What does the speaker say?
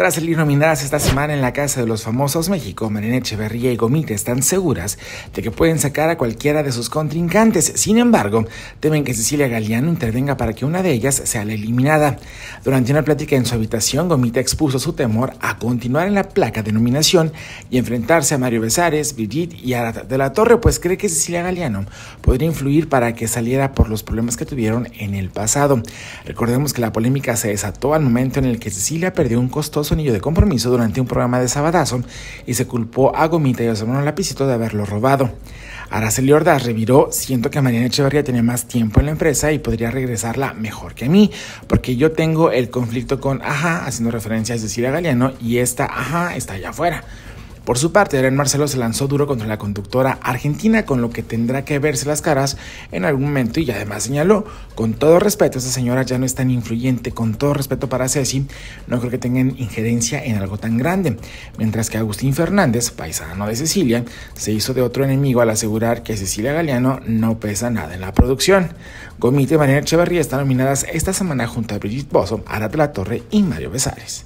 Tras salir nominadas esta semana en la Casa de los Famosos, México, Marina Echeverría y Gomita están seguras de que pueden sacar a cualquiera de sus contrincantes. Sin embargo, temen que Cecilia Galeano intervenga para que una de ellas sea la eliminada. Durante una plática en su habitación, Gomita expuso su temor a continuar en la placa de nominación y enfrentarse a Mario Besares, Brigitte y Arat de la Torre, pues cree que Cecilia Galeano podría influir para que saliera por los problemas que tuvieron en el pasado. Recordemos que la polémica se desató al momento en el que Cecilia perdió un costoso anillo de compromiso durante un programa de sabadazo y se culpó a Gomita y a su Lapicito de haberlo robado. Araceli Ordaz reviró, siento que Mariana Echeverría tiene más tiempo en la empresa y podría regresarla mejor que a mí, porque yo tengo el conflicto con Aja, haciendo referencia a Cecilia Galeano, y esta Aja está allá afuera. Por su parte, Adrián Marcelo se lanzó duro contra la conductora argentina, con lo que tendrá que verse las caras en algún momento y además señaló, con todo respeto, esa señora ya no es tan influyente, con todo respeto para Ceci, no creo que tengan injerencia en algo tan grande, mientras que Agustín Fernández, paisano de Cecilia, se hizo de otro enemigo al asegurar que Cecilia Galeano no pesa nada en la producción. Gomita y Mariana Echeverría están nominadas esta semana junto a Brigitte Bozo, Arat la Torre y Mario Besares.